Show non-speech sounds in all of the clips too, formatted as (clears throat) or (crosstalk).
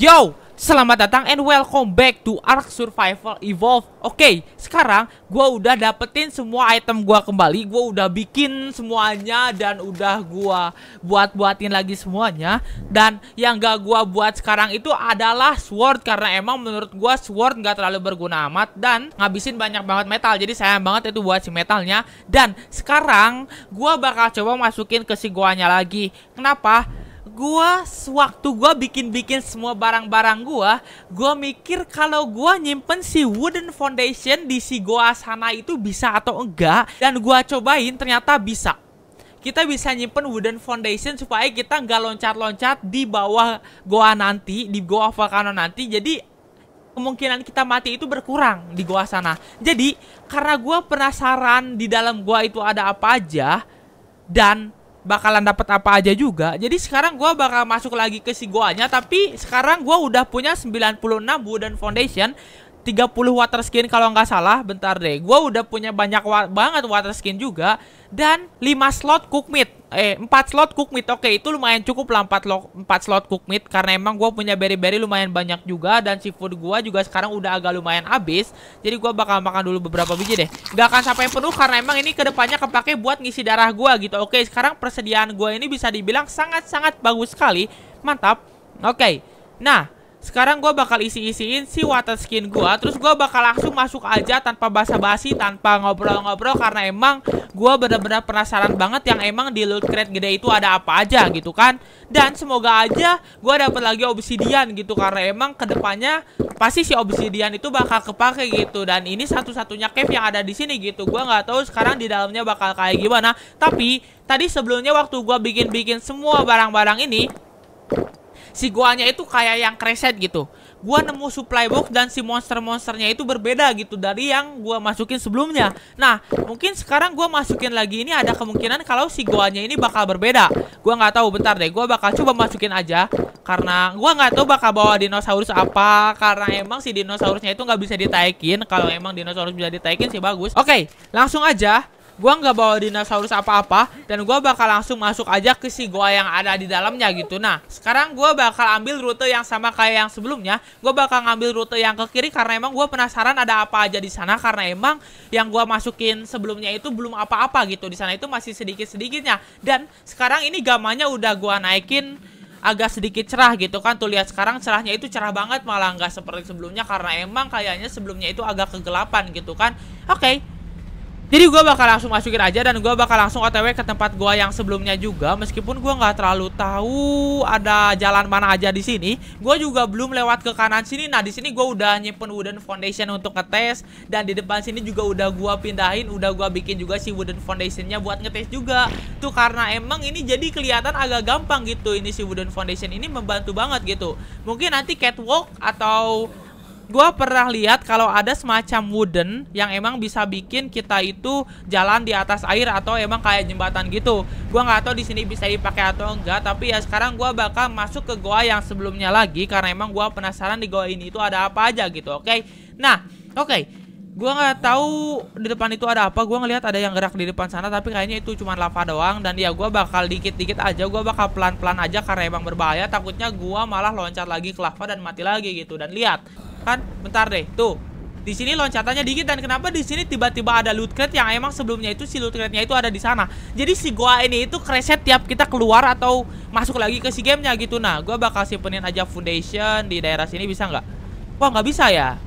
Yo, selamat datang and welcome back to Ark Survival Evolve. Oke, okay, sekarang gue udah dapetin semua item gue kembali. Gue udah bikin semuanya dan udah gue buat-buatin lagi semuanya. Dan yang gak gue buat sekarang itu adalah sword karena emang menurut gue sword gak terlalu berguna amat dan ngabisin banyak banget metal. Jadi sayang banget itu buat si metalnya. Dan sekarang gue bakal coba masukin ke si guanya lagi. Kenapa? gua sewaktu gua bikin-bikin semua barang-barang gua, gua mikir kalau gua nyimpen si wooden foundation di si gua sana itu bisa atau enggak dan gua cobain ternyata bisa. Kita bisa nyimpen wooden foundation supaya kita nggak loncat-loncat di bawah goa nanti, di goa volcano nanti. Jadi kemungkinan kita mati itu berkurang di goa sana. Jadi karena gua penasaran di dalam gua itu ada apa aja dan bakalan dapat apa aja juga. Jadi sekarang gue bakal masuk lagi ke si goanya tapi sekarang gue udah punya 96 wooden foundation 30 water skin kalau nggak salah bentar deh gue udah punya banyak wa banget water skin juga dan 5 slot cook meat eh 4 slot cook meat oke itu lumayan cukup lah 4, 4 slot cook meat karena emang gue punya berry-berry lumayan banyak juga dan seafood gue juga sekarang udah agak lumayan habis jadi gue bakal makan dulu beberapa biji deh nggak akan sampai penuh karena emang ini kedepannya kepake buat ngisi darah gue gitu oke sekarang persediaan gue ini bisa dibilang sangat-sangat bagus sekali mantap oke nah sekarang gue bakal isi-isiin si water skin gue Terus gue bakal langsung masuk aja tanpa basa-basi Tanpa ngobrol-ngobrol Karena emang gue bener-bener penasaran banget Yang emang di loot crate gede itu ada apa aja gitu kan Dan semoga aja gue dapet lagi obsidian gitu Karena emang kedepannya pasti si obsidian itu bakal kepake gitu Dan ini satu-satunya cave yang ada di sini gitu Gue gak tahu sekarang di dalamnya bakal kayak gimana Tapi tadi sebelumnya waktu gue bikin-bikin semua barang-barang ini si guanya itu kayak yang kreset gitu. Gua nemu supply box dan si monster-monsternya itu berbeda gitu dari yang gua masukin sebelumnya. Nah, mungkin sekarang gua masukin lagi ini ada kemungkinan kalau si guanya ini bakal berbeda. Gua nggak tahu bentar deh, gua bakal coba masukin aja karena gua nggak tahu bakal bawa dinosaurus apa karena emang si dinosaurusnya itu nggak bisa ditaikin. Kalau emang dinosaurus bisa ditaikin sih bagus. Oke, okay, langsung aja Gua nggak bawa dinosaurus apa-apa dan gua bakal langsung masuk aja ke si goa yang ada di dalamnya gitu nah sekarang gua bakal ambil rute yang sama kayak yang sebelumnya Gua bakal ngambil rute yang ke kiri karena emang gua penasaran ada apa aja di sana karena emang yang gua masukin sebelumnya itu belum apa-apa gitu di sana itu masih sedikit-sedikitnya dan sekarang ini gamanya udah gua naikin agak sedikit cerah gitu kan tuh lihat sekarang cerahnya itu cerah banget malah nggak seperti sebelumnya karena emang kayaknya sebelumnya itu agak kegelapan gitu kan oke okay, jadi gue bakal langsung masukin aja dan gue bakal langsung otw ke tempat gue yang sebelumnya juga meskipun gue nggak terlalu tahu ada jalan mana aja di sini. Gue juga belum lewat ke kanan sini. Nah di sini gue udah nyimpen wooden foundation untuk ngetes dan di depan sini juga udah gue pindahin, udah gue bikin juga si wooden foundationnya buat ngetes juga. Tuh karena emang ini jadi kelihatan agak gampang gitu ini si wooden foundation ini membantu banget gitu. Mungkin nanti catwalk atau gue pernah lihat kalau ada semacam wooden yang emang bisa bikin kita itu jalan di atas air atau emang kayak jembatan gitu. Gue nggak tahu di sini bisa dipakai atau enggak, tapi ya sekarang gue bakal masuk ke goa yang sebelumnya lagi karena emang gue penasaran di goa ini itu ada apa aja gitu. Oke, okay? nah, oke. Okay. Gue nggak tahu di depan itu ada apa. Gue ngelihat ada yang gerak di depan sana, tapi kayaknya itu cuma lava doang. Dan ya gue bakal dikit-dikit aja. Gue bakal pelan-pelan aja karena emang berbahaya. Takutnya gue malah loncat lagi ke lava dan mati lagi gitu. Dan lihat, Kan? Bentar deh. Tuh. Di sini loncatannya dikit dan kenapa di sini tiba-tiba ada loot crate yang emang sebelumnya itu si loot crate-nya itu ada di sana. Jadi si gua ini itu kreset tiap kita keluar atau masuk lagi ke si gamenya gitu. Nah, gua bakal simpenin aja foundation di daerah sini bisa nggak? Wah, nggak bisa ya.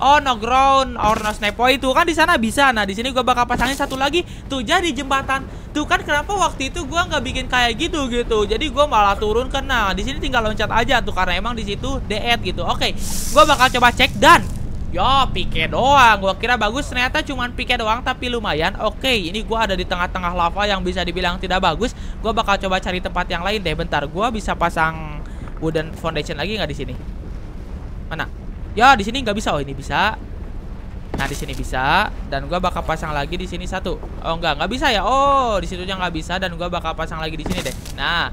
Oh, no ground or no sniper oh, itu kan di sana bisa. Nah, di sini gua bakal pasangin satu lagi. Tuh jadi jembatan. Tuh kan kenapa waktu itu gua nggak bikin kayak gitu gitu. Jadi gua malah turun kena. di sini tinggal loncat aja tuh karena emang di situ dead gitu. Oke, okay. gua bakal coba cek dan Yo, pike doang. Gua kira bagus, ternyata cuman pike doang tapi lumayan. Oke, okay, ini gua ada di tengah-tengah lava yang bisa dibilang tidak bagus. Gua bakal coba cari tempat yang lain deh. Bentar, gua bisa pasang wooden foundation lagi nggak di sini? Mana? Ya, di sini nggak bisa. Oh, ini bisa. Nah, di sini bisa dan gue bakal pasang lagi di sini satu. Oh, nggak nggak bisa ya. Oh, di situ nggak bisa dan gue bakal pasang lagi di sini deh. Nah,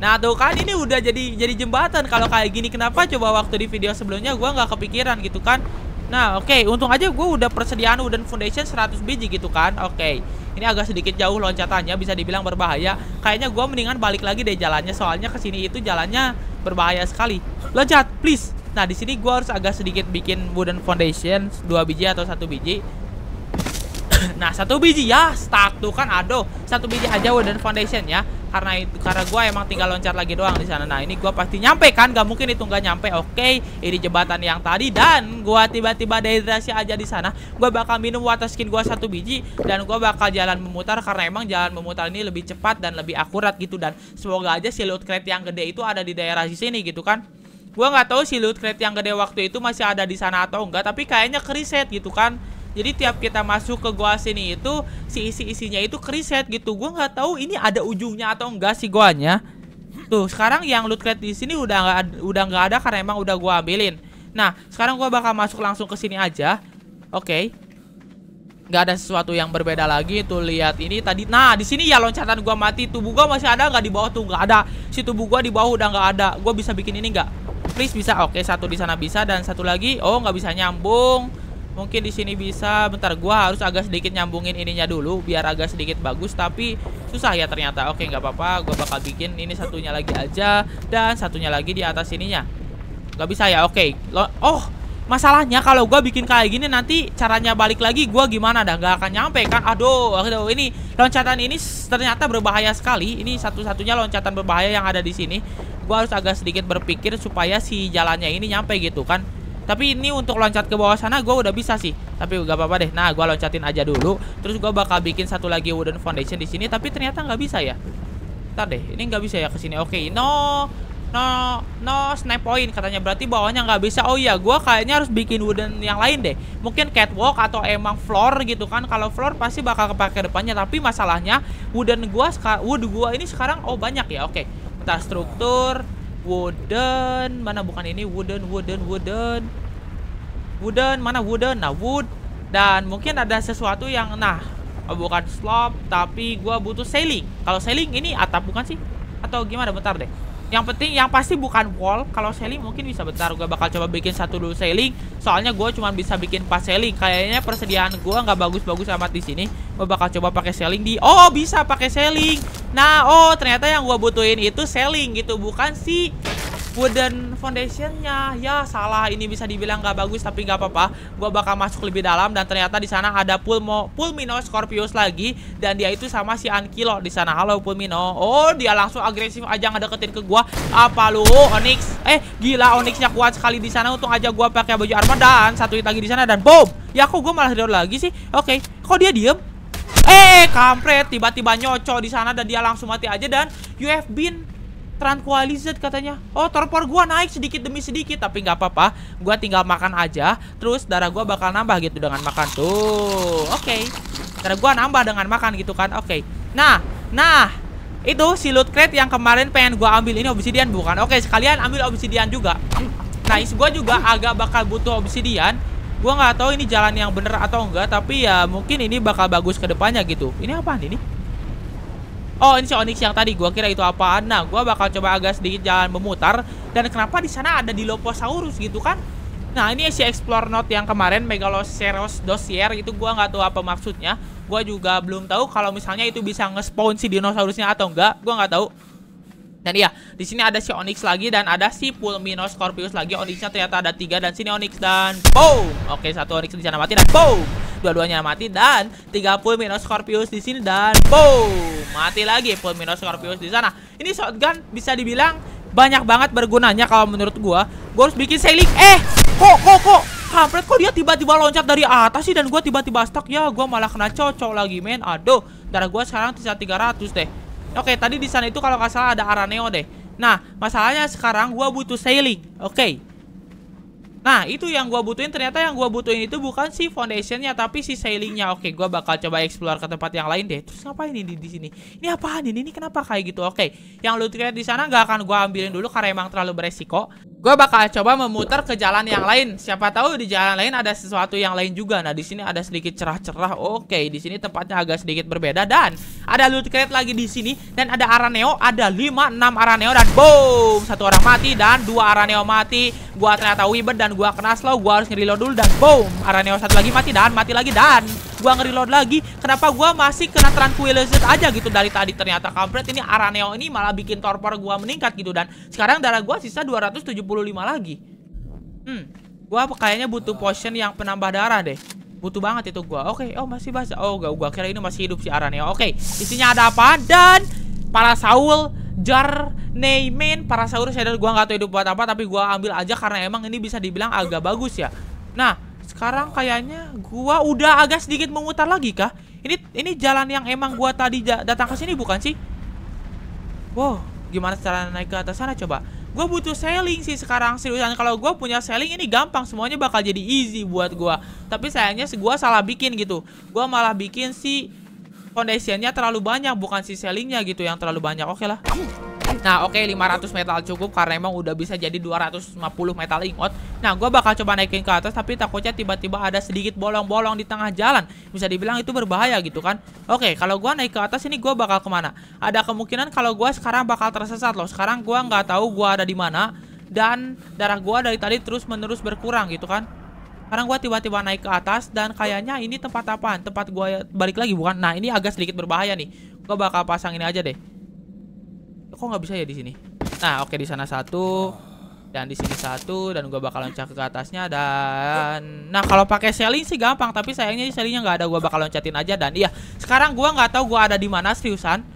Nah tuh kan ini udah jadi jadi jembatan kalau kayak gini kenapa coba waktu di video sebelumnya gue nggak kepikiran gitu kan Nah oke okay. untung aja gue udah persediaan wooden foundation 100 biji gitu kan Oke okay. ini agak sedikit jauh loncatannya bisa dibilang berbahaya Kayaknya gue mendingan balik lagi deh jalannya soalnya kesini itu jalannya berbahaya sekali Loncat please Nah di sini gue harus agak sedikit bikin wooden foundation dua biji atau satu biji. (coughs) nah satu biji ya stuck tuh kan aduh satu biji aja wooden foundation ya karena itu karena gue emang tinggal loncat lagi doang di sana nah ini gue pasti nyampe kan gak mungkin itu nggak nyampe oke ini jembatan yang tadi dan gue tiba-tiba dehidrasi aja di sana gue bakal minum water skin gue satu biji dan gue bakal jalan memutar karena emang jalan memutar ini lebih cepat dan lebih akurat gitu dan semoga aja si loot crate yang gede itu ada di daerah sini gitu kan gue nggak tahu si loot crate yang gede waktu itu masih ada di sana atau enggak, tapi kayaknya kriset gitu kan. Jadi tiap kita masuk ke gua sini itu si isi-isinya itu kriset gitu. gue nggak tahu ini ada ujungnya atau enggak si guanya Tuh, sekarang yang loot crate di sini udah nggak udah nggak ada karena emang udah gua ambilin. Nah, sekarang gua bakal masuk langsung ke sini aja. Oke. Okay. Nggak ada sesuatu yang berbeda lagi. Tuh lihat ini tadi. Nah, di sini ya loncatan gua mati. Tubuh gua masih ada nggak di bawah tuh? Nggak ada. Si tubuh gua di bawah udah nggak ada. Gua bisa bikin ini nggak? please bisa oke satu di sana bisa dan satu lagi oh nggak bisa nyambung mungkin di sini bisa bentar gua harus agak sedikit nyambungin ininya dulu biar agak sedikit bagus tapi susah ya ternyata oke nggak apa-apa gua bakal bikin ini satunya lagi aja dan satunya lagi di atas ininya nggak bisa ya oke Lo oh masalahnya kalau gua bikin kayak gini nanti caranya balik lagi gua gimana dah nggak akan nyampe kan aduh aduh ini loncatan ini ternyata berbahaya sekali ini satu-satunya loncatan berbahaya yang ada di sini gue harus agak sedikit berpikir supaya si jalannya ini nyampe gitu kan tapi ini untuk loncat ke bawah sana gue udah bisa sih tapi gak apa-apa deh nah gue loncatin aja dulu terus gue bakal bikin satu lagi wooden foundation di sini tapi ternyata nggak bisa ya ntar deh ini nggak bisa ya ke sini oke okay. no no no snap point katanya berarti bawahnya nggak bisa oh iya gue kayaknya harus bikin wooden yang lain deh mungkin catwalk atau emang floor gitu kan kalau floor pasti bakal kepake depannya tapi masalahnya wooden gue wood gue ini sekarang oh banyak ya oke okay entah struktur wooden mana bukan ini wooden wooden wooden wooden mana wooden nah wood dan mungkin ada sesuatu yang nah bukan slop tapi gua butuh sailing kalau sailing ini atap bukan sih atau gimana bentar deh yang penting yang pasti bukan wall kalau selling mungkin bisa bentar gue bakal coba bikin satu dulu selling soalnya gue cuma bisa bikin pas selling kayaknya persediaan gue nggak bagus-bagus amat di sini gue bakal coba pakai selling di oh bisa pakai selling nah oh ternyata yang gue butuhin itu selling gitu bukan si wooden foundationnya ya salah ini bisa dibilang gak bagus tapi gak apa-apa gue bakal masuk lebih dalam dan ternyata di sana ada Pulmo Pulmino Scorpius lagi dan dia itu sama si Ankilo di sana halo Pulmino oh dia langsung agresif aja deketin ke gue apa lu Onyx eh gila Onyxnya kuat sekali di sana untung aja gue pakai baju armor dan satu hit lagi di sana dan boom ya kok gue malah down lagi sih oke okay. kok dia diem eh kampret tiba-tiba nyocok di sana dan dia langsung mati aja dan you have been tranquilized katanya. Oh, torpor gua naik sedikit demi sedikit, tapi nggak apa-apa. Gua tinggal makan aja, terus darah gua bakal nambah gitu dengan makan. Tuh, oke. Okay. Darah gua nambah dengan makan gitu kan. Oke. Okay. Nah, nah, itu si loot crate yang kemarin pengen gua ambil ini obsidian bukan? Oke, sekalian ambil obsidian juga. Nice, nah, gua juga agak bakal butuh obsidian. Gua nggak tahu ini jalan yang bener atau enggak, tapi ya mungkin ini bakal bagus ke depannya gitu. Ini apaan ini? Oh, ini si Onyx yang tadi. Gua kira itu apaan. Nah, gua bakal coba agak sedikit jalan memutar. Dan kenapa di sana ada di loposaurus gitu kan? Nah, ini si Explore Note yang kemarin Megaloceros Dossier itu gua nggak tahu apa maksudnya. Gua juga belum tahu kalau misalnya itu bisa nge-spawn si dinosaurusnya atau enggak. Gua nggak tahu. Dan iya, di sini ada si Onyx lagi dan ada si Pulmino Scorpius lagi. Onyxnya ternyata ada tiga dan sini Onyx dan boom. Oke, satu Onyx di sana mati dan boom dua-duanya mati dan tiga 30 minus Scorpius di sini dan boom, mati lagi full minus Scorpius di sana. Ini shotgun bisa dibilang banyak banget bergunanya kalau menurut gua. Gua harus bikin sailing. Eh, kok kok kok kampret kok dia tiba-tiba loncat dari atas sih dan gua tiba-tiba stuck ya gue malah kena cocok lagi men aduh darah gua sekarang tinggal 300 deh oke tadi di sana itu kalau nggak salah ada araneo deh nah masalahnya sekarang gua butuh sailing oke Nah itu yang gue butuhin ternyata yang gue butuhin itu bukan si foundationnya tapi si ceilingnya. Oke gue bakal coba explore ke tempat yang lain deh. Terus ngapain ini di sini? Ini apaan ini? Ini kenapa kayak gitu? Oke yang lu lihat di sana gak akan gue ambilin dulu karena emang terlalu beresiko. Gue bakal coba memutar ke jalan yang lain. Siapa tahu di jalan lain ada sesuatu yang lain juga. Nah di sini ada sedikit cerah-cerah. Oke di sini tempatnya agak sedikit berbeda dan ada loot crate lagi di sini dan ada araneo ada 5 6 araneo dan boom satu orang mati dan dua araneo mati. Gua ternyata wibet dan dan gua kena slow, gua harus ngereload dulu dan boom, Araneo satu lagi mati dan mati lagi dan gua ngereload lagi. Kenapa gua masih kena tranquilizer aja gitu dari tadi ternyata kampret ini Araneo ini malah bikin torpor gua meningkat gitu dan sekarang darah gua sisa 275 lagi. Hmm, gua kayaknya butuh potion yang penambah darah deh butuh banget itu gua. Oke, okay. oh masih basah. Oh, gak, gua kira ini masih hidup si Araneo. Oke, okay. isinya ada apa? Dan para Saul jar para saurus ya dan gua nggak tahu hidup buat apa tapi gua ambil aja karena emang ini bisa dibilang agak bagus ya. Nah, sekarang kayaknya gua udah agak sedikit memutar lagi kah? Ini ini jalan yang emang gua tadi datang ke sini bukan sih? Wow, gimana cara naik ke atas sana coba? Gua butuh sailing sih sekarang sih. kalau gua punya sailing ini gampang semuanya bakal jadi easy buat gua. Tapi sayangnya gua salah bikin gitu. Gua malah bikin sih foundationnya terlalu banyak bukan si sellingnya gitu yang terlalu banyak oke okay lah Nah oke okay, 500 metal cukup karena emang udah bisa jadi 250 metal ingot Nah gue bakal coba naikin ke atas tapi takutnya tiba-tiba ada sedikit bolong-bolong di tengah jalan Bisa dibilang itu berbahaya gitu kan Oke okay, kalau gue naik ke atas ini gue bakal kemana Ada kemungkinan kalau gue sekarang bakal tersesat loh Sekarang gue nggak tahu gue ada di mana Dan darah gue dari tadi terus menerus berkurang gitu kan karena gue tiba-tiba naik ke atas dan kayaknya ini tempat apaan? Tempat gue balik lagi bukan? Nah ini agak sedikit berbahaya nih. Gue bakal pasang ini aja deh. Kok nggak bisa ya di sini? Nah oke okay, di sana satu dan di sini satu dan gue bakal loncat ke atasnya dan nah kalau pakai selling sih gampang tapi sayangnya sellingnya nggak ada gue bakal loncatin aja dan iya sekarang gue nggak tahu gue ada di mana Susan?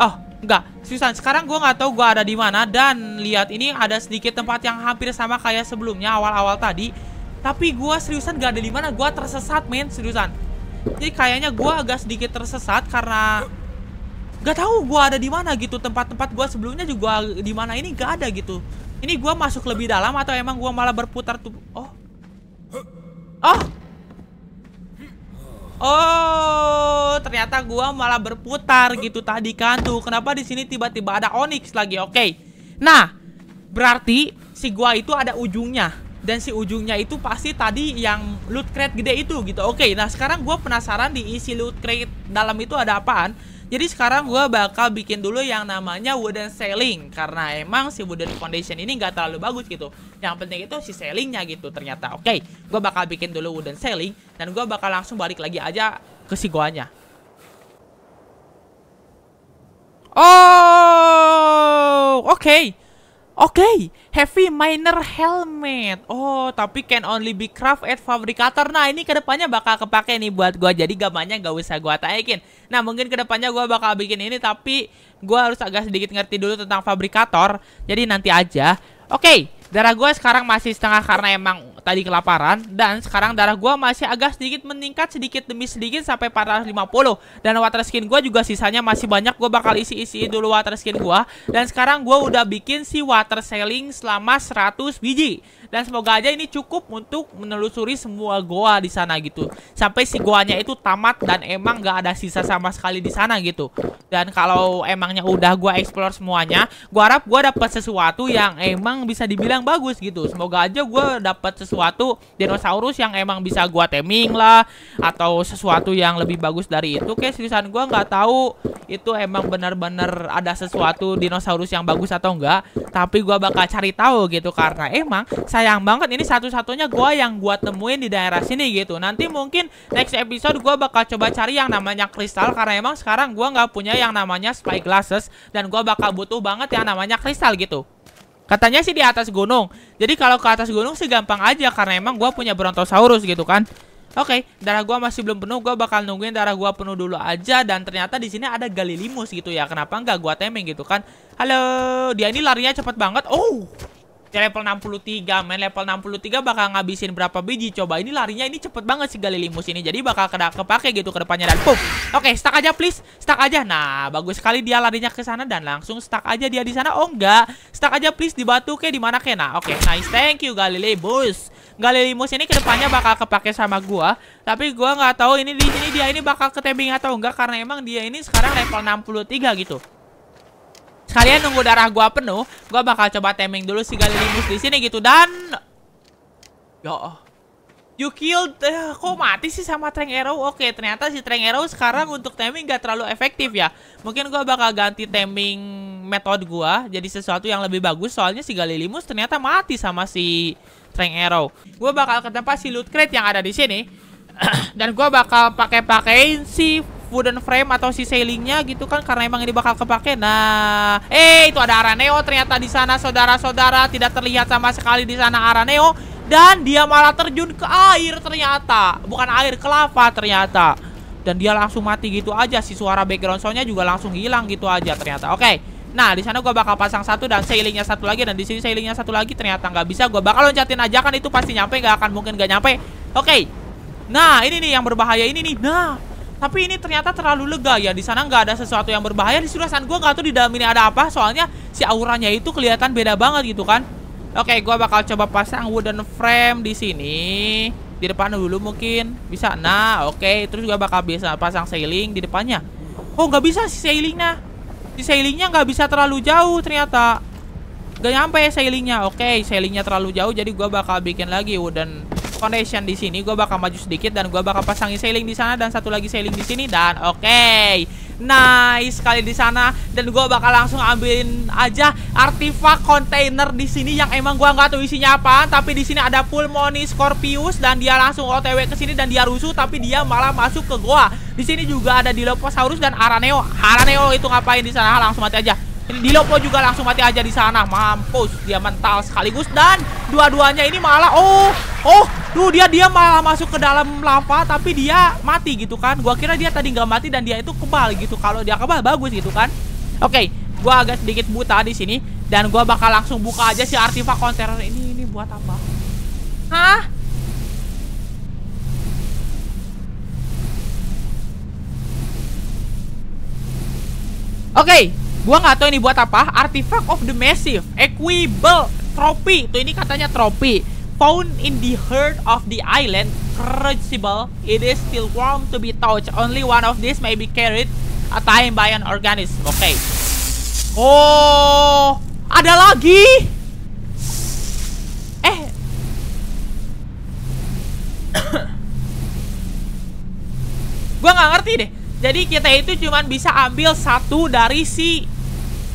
oh nggak Susan sekarang gue nggak tahu gue ada di mana dan lihat ini ada sedikit tempat yang hampir sama kayak sebelumnya awal-awal tadi tapi gue seriusan gak ada di mana. Gue tersesat, main Seriusan. Jadi kayaknya gue agak sedikit tersesat karena gak tahu gue ada di mana gitu. Tempat-tempat gue sebelumnya juga di mana ini gak ada gitu. Ini gue masuk lebih dalam atau emang gue malah berputar tuh? Oh. Oh. Oh, ternyata gue malah berputar gitu tadi kan tuh. Kenapa di sini tiba-tiba ada Onyx lagi? Oke. Okay. Nah, berarti si gue itu ada ujungnya dan si ujungnya itu pasti tadi yang loot crate gede itu gitu. Oke, nah sekarang gue penasaran di isi loot crate dalam itu ada apaan. Jadi sekarang gue bakal bikin dulu yang namanya wooden sailing karena emang si wooden foundation ini gak terlalu bagus gitu. Yang penting itu si sailingnya gitu ternyata. Oke, gue bakal bikin dulu wooden sailing dan gue bakal langsung balik lagi aja ke si goanya. Oh, oke. Okay. Oke, okay, heavy miner helmet. Oh, tapi can only be craft at fabricator. Nah, ini kedepannya bakal kepake nih buat gua. Jadi gamanya gak usah gua taikin. Nah, mungkin kedepannya gua bakal bikin ini, tapi gua harus agak sedikit ngerti dulu tentang fabricator. Jadi nanti aja. Oke, okay, darah gua sekarang masih setengah karena emang tadi kelaparan dan sekarang darah gue masih agak sedikit meningkat sedikit demi sedikit sampai 450 dan water skin gue juga sisanya masih banyak gue bakal isi-isi dulu water skin gue dan sekarang gue udah bikin si water selling selama 100 biji dan semoga aja ini cukup untuk menelusuri semua goa di sana gitu sampai si goanya itu tamat dan emang gak ada sisa sama sekali di sana gitu dan kalau emangnya udah gue explore semuanya gue harap gue dapat sesuatu yang emang bisa dibilang bagus gitu semoga aja gue dapat sesuatu sesuatu dinosaurus yang emang bisa gua teming lah atau sesuatu yang lebih bagus dari itu kayak seriusan gua nggak tahu itu emang benar-benar ada sesuatu dinosaurus yang bagus atau enggak tapi gua bakal cari tahu gitu karena emang sayang banget ini satu-satunya gua yang gua temuin di daerah sini gitu nanti mungkin next episode gua bakal coba cari yang namanya kristal karena emang sekarang gua nggak punya yang namanya spy glasses dan gua bakal butuh banget yang namanya kristal gitu Katanya sih di atas gunung. Jadi kalau ke atas gunung sih gampang aja karena emang gua punya Brontosaurus gitu kan. Oke, okay, darah gua masih belum penuh, gua bakal nungguin darah gua penuh dulu aja dan ternyata di sini ada Galilimus gitu ya. Kenapa nggak gua temeng gitu kan? Halo, dia ini larinya cepet banget. Oh, level 63 men level 63 bakal ngabisin berapa biji coba ini larinya ini cepet banget si Galilimus ini jadi bakal ke kepake gitu ke depannya dan boom oke okay, stuck aja please stuck aja nah bagus sekali dia larinya ke sana dan langsung stuck aja dia di sana oh enggak stuck aja please di batu ke dimana ke nah oke okay, nice thank you Galilimus Galilimus ini ke depannya bakal kepake sama gua tapi gua nggak tahu ini di sini dia ini bakal ke tebing atau enggak karena emang dia ini sekarang level 63 gitu kalian nunggu darah gua penuh, gua bakal coba taming dulu si Galilimus di sini gitu dan Yo. Ya you killed eh, kok mati sih sama Trank Arrow? Oke, ternyata si Trank Arrow sekarang untuk taming gak terlalu efektif ya. Mungkin gua bakal ganti taming metode gua jadi sesuatu yang lebih bagus soalnya si Galilimus ternyata mati sama si Trank Arrow. Gua bakal ke tempat si loot crate yang ada di sini. (clears throat) dan gua bakal pakai-pakein si wooden frame atau si sailingnya gitu kan karena emang ini bakal kepake. Nah, eh itu ada Araneo ternyata di sana saudara-saudara tidak terlihat sama sekali di sana Araneo dan dia malah terjun ke air ternyata. Bukan air, ke lava ternyata. Dan dia langsung mati gitu aja si suara background soundnya juga langsung hilang gitu aja ternyata. Oke. Okay. Nah, di sana gue bakal pasang satu dan sailingnya satu lagi dan di sini sailingnya satu lagi ternyata nggak bisa. Gue bakal loncatin aja kan itu pasti nyampe nggak akan mungkin nggak nyampe. Oke. Okay. Nah, ini nih yang berbahaya ini nih. Nah, tapi ini ternyata terlalu lega ya. Di sana nggak ada sesuatu yang berbahaya. Di surasan gue nggak tahu di dalam ini ada apa. Soalnya si auranya itu kelihatan beda banget gitu kan. Oke, gue bakal coba pasang wooden frame di sini. Di depan dulu mungkin bisa. Nah, oke. Terus gue bakal bisa pasang sailing di depannya. Oh, nggak bisa si sailingnya. Si sailingnya nggak bisa terlalu jauh ternyata. Gak nyampe sailingnya. Oke, okay, sailingnya terlalu jauh. Jadi gue bakal bikin lagi wooden Foundation di sini. Gue bakal maju sedikit dan gue bakal pasangin sailing di sana dan satu lagi sailing di sini dan oke. Okay. Nice sekali di sana dan gue bakal langsung ambilin aja artifak container di sini yang emang gue nggak tahu isinya apa. Tapi di sini ada Pulmoni Scorpius dan dia langsung OTW ke sini dan dia rusuh tapi dia malah masuk ke gua. Di sini juga ada Diloposaurus dan Araneo. Araneo itu ngapain di sana? Langsung mati aja. Dilopo juga langsung mati aja di sana. Mampus, dia mental sekaligus dan dua-duanya ini malah oh oh tuh dia dia malah masuk ke dalam lava tapi dia mati gitu kan gua kira dia tadi nggak mati dan dia itu kebal gitu kalau dia kebal bagus gitu kan oke okay, gua agak sedikit buta di sini dan gua bakal langsung buka aja si artifak kontainer ini ini buat apa hah Oke, okay, gua nggak tahu ini buat apa. Artifact of the Massive, Equable Tropi, Tuh ini katanya tropi. Found in the heart of the island, crucible, it is still warm to be touched. Only one of these may be carried a time by an organism. Oke. Okay. Oh, ada lagi. Eh. Gua nggak ngerti deh. Jadi kita itu cuman bisa ambil satu dari si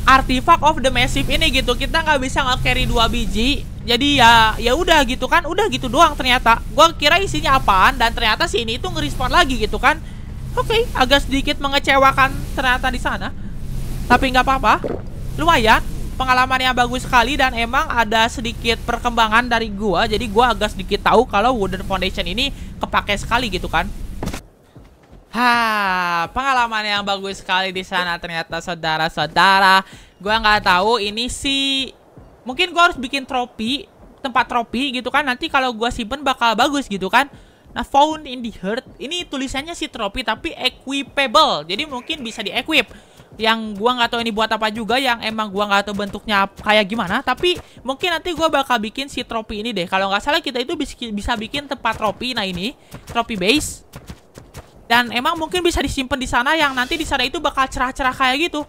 artifact of the massive ini gitu kita nggak bisa nge carry dua biji jadi ya ya udah gitu kan udah gitu doang ternyata gue kira isinya apaan dan ternyata si itu ngerespon lagi gitu kan oke okay, agak sedikit mengecewakan ternyata di sana tapi nggak apa-apa lumayan pengalaman yang bagus sekali dan emang ada sedikit perkembangan dari gua jadi gua agak sedikit tahu kalau wooden foundation ini kepake sekali gitu kan Hah pengalaman yang bagus sekali di sana ternyata saudara-saudara. Gua nggak tahu ini sih mungkin gua harus bikin tropi, tempat tropi gitu kan. Nanti kalau gua simpen bakal bagus gitu kan. Nah, found in the heart. Ini tulisannya sih tropi tapi equipable. Jadi mungkin bisa di-equip. Yang gua nggak tahu ini buat apa juga yang emang gua nggak tahu bentuknya kayak gimana, tapi mungkin nanti gua bakal bikin si tropi ini deh. Kalau nggak salah kita itu bisa bikin tempat tropi. Nah, ini tropi base dan emang mungkin bisa disimpan di sana yang nanti di sana itu bakal cerah-cerah kayak gitu.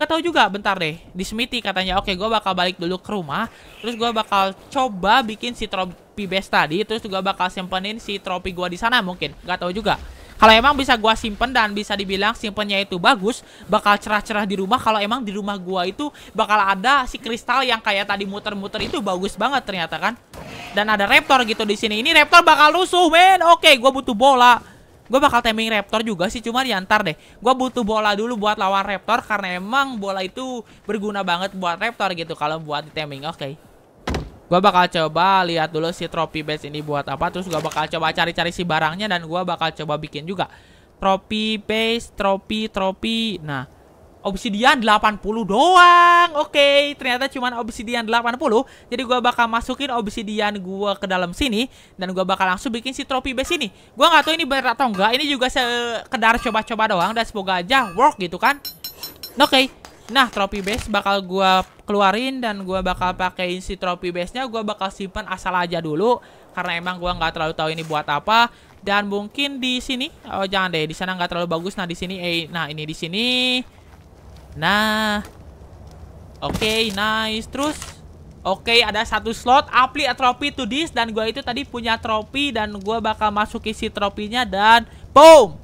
Gak tau juga, bentar deh. Di Smithy katanya, oke gue bakal balik dulu ke rumah. Terus gue bakal coba bikin si tropi best tadi. Terus juga bakal simpenin si tropi gue di sana mungkin. Gak tau juga. Kalau emang bisa gue simpen dan bisa dibilang simpennya itu bagus, bakal cerah-cerah di rumah. Kalau emang di rumah gue itu bakal ada si kristal yang kayak tadi muter-muter itu bagus banget ternyata kan. Dan ada raptor gitu di sini. Ini raptor bakal rusuh, men. Oke, gue butuh bola. Gue bakal timing Raptor juga sih, cuma diantar ya deh. Gue butuh bola dulu buat lawan Raptor karena emang bola itu berguna banget buat Raptor gitu kalau buat di timing. Oke. Okay. Gue bakal coba lihat dulu si trophy base ini buat apa. Terus gue bakal coba cari-cari si barangnya dan gue bakal coba bikin juga. Trophy base, trophy, trophy. Nah, obsidian 80 doang. Oke, okay, ternyata cuman obsidian 80. Jadi gua bakal masukin obsidian gua ke dalam sini dan gua bakal langsung bikin si trophy base ini. Gua nggak tahu ini benar atau enggak. Ini juga sekedar coba-coba doang dan semoga aja work gitu kan. Oke. Okay. Nah, trophy base bakal gua keluarin dan gua bakal pakein si trophy base-nya gua bakal simpan asal aja dulu karena emang gua nggak terlalu tahu ini buat apa dan mungkin di sini oh jangan deh di sana nggak terlalu bagus nah di sini eh nah ini di sini Nah. Oke, okay, nice. Terus Oke, okay, ada satu slot apply a trophy to this dan gue itu tadi punya trophy dan gue bakal masuk isi tropinya dan boom.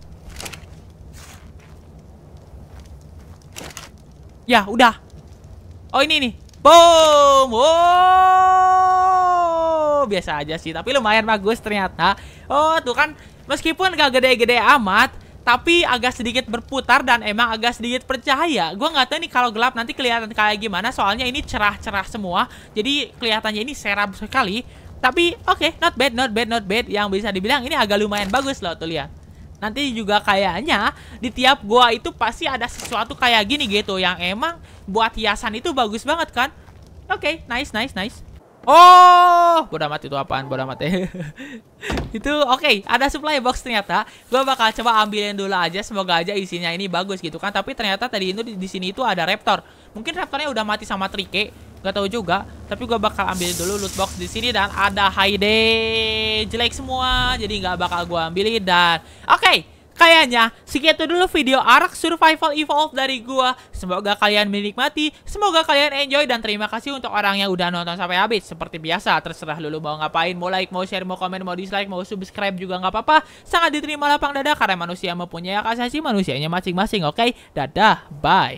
Ya, udah. Oh, ini nih. Boom. Oh, Biasa aja sih, tapi lumayan bagus ternyata. Oh, tuh kan meskipun gak gede-gede amat, tapi agak sedikit berputar dan emang agak sedikit percaya. Gue nggak tahu nih kalau gelap nanti kelihatan kayak gimana, soalnya ini cerah-cerah semua, jadi kelihatannya ini seram sekali. Tapi oke, okay, not bad, not bad, not bad. Yang bisa dibilang ini agak lumayan bagus loh, tuh lihat. Nanti juga kayaknya di tiap gua itu pasti ada sesuatu kayak gini gitu yang emang buat hiasan itu bagus banget kan. Oke, okay, nice, nice, nice. Oh, bodoh amat itu apaan, bodoh amat ya. (laughs) itu oke, okay, ada supply box ternyata. Gua bakal coba ambilin dulu aja, semoga aja isinya ini bagus gitu kan. Tapi ternyata tadi itu di, sini itu ada raptor. Mungkin raptornya udah mati sama trike, Gak tahu juga. Tapi gua bakal ambil dulu loot box di sini dan ada hide jelek semua, jadi nggak bakal gua ambilin dan oke. Okay, Kayaknya segitu dulu video Ark Survival Evolved dari gua. Semoga kalian menikmati, semoga kalian enjoy dan terima kasih untuk orang yang udah nonton sampai habis. Seperti biasa, terserah lulu mau ngapain, mau like, mau share, mau komen, mau dislike, mau subscribe juga nggak apa-apa. Sangat diterima lapang dada karena manusia mempunyai hak asasi manusianya masing-masing, oke? Okay? Dadah, bye.